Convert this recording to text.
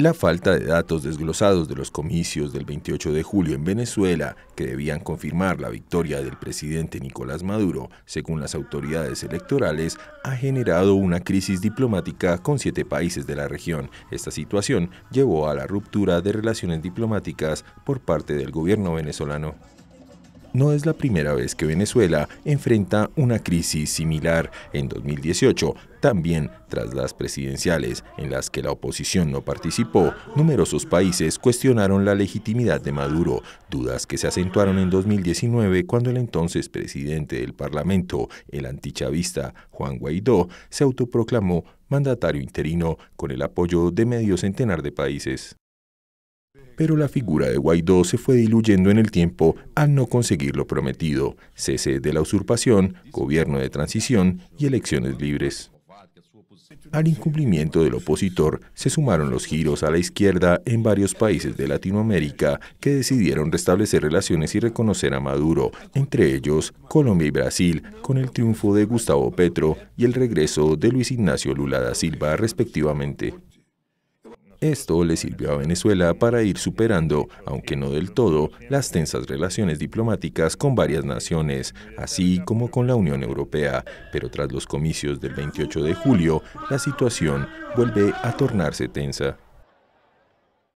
La falta de datos desglosados de los comicios del 28 de julio en Venezuela, que debían confirmar la victoria del presidente Nicolás Maduro, según las autoridades electorales, ha generado una crisis diplomática con siete países de la región. Esta situación llevó a la ruptura de relaciones diplomáticas por parte del gobierno venezolano no es la primera vez que Venezuela enfrenta una crisis similar en 2018, también tras las presidenciales, en las que la oposición no participó, numerosos países cuestionaron la legitimidad de Maduro, dudas que se acentuaron en 2019 cuando el entonces presidente del Parlamento, el antichavista Juan Guaidó, se autoproclamó mandatario interino con el apoyo de medio centenar de países. Pero la figura de Guaidó se fue diluyendo en el tiempo al no conseguir lo prometido, cese de la usurpación, gobierno de transición y elecciones libres. Al incumplimiento del opositor se sumaron los giros a la izquierda en varios países de Latinoamérica que decidieron restablecer relaciones y reconocer a Maduro, entre ellos Colombia y Brasil, con el triunfo de Gustavo Petro y el regreso de Luis Ignacio Lula da Silva respectivamente. Esto le sirvió a Venezuela para ir superando, aunque no del todo, las tensas relaciones diplomáticas con varias naciones, así como con la Unión Europea. Pero tras los comicios del 28 de julio, la situación vuelve a tornarse tensa.